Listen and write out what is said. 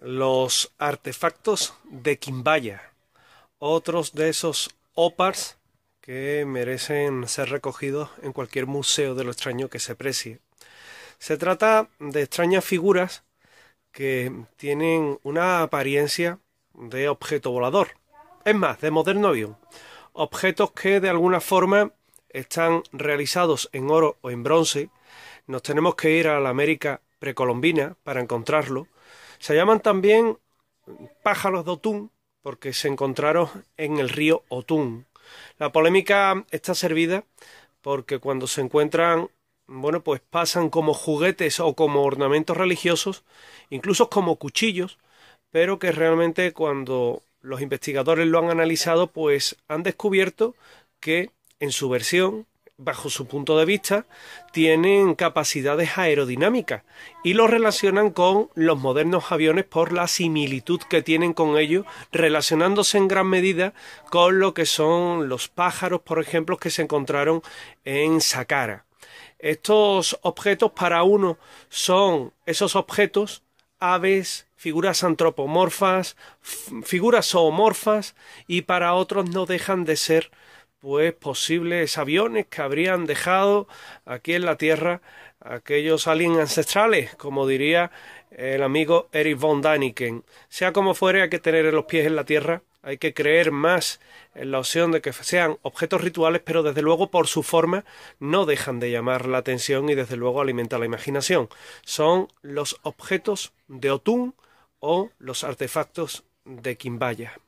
los artefactos de Quimbaya, otros de esos opars que merecen ser recogidos en cualquier museo de lo extraño que se precie. Se trata de extrañas figuras que tienen una apariencia de objeto volador, es más, de moderno avión, objetos que de alguna forma están realizados en oro o en bronce, nos tenemos que ir a la América precolombina para encontrarlo, se llaman también pájaros de Otún porque se encontraron en el río Otún. La polémica está servida porque cuando se encuentran, bueno, pues pasan como juguetes o como ornamentos religiosos, incluso como cuchillos, pero que realmente cuando los investigadores lo han analizado, pues han descubierto que en su versión bajo su punto de vista, tienen capacidades aerodinámicas y lo relacionan con los modernos aviones por la similitud que tienen con ellos, relacionándose en gran medida con lo que son los pájaros, por ejemplo, que se encontraron en Saqqara. Estos objetos para uno son esos objetos, aves, figuras antropomorfas, figuras zoomorfas y para otros no dejan de ser pues posibles aviones que habrían dejado aquí en la Tierra aquellos aliens ancestrales, como diría el amigo Eric von Daniken. Sea como fuere, hay que tener los pies en la Tierra, hay que creer más en la opción de que sean objetos rituales, pero desde luego por su forma no dejan de llamar la atención y desde luego alimentan la imaginación. Son los objetos de Otún o los artefactos de Quimbaya.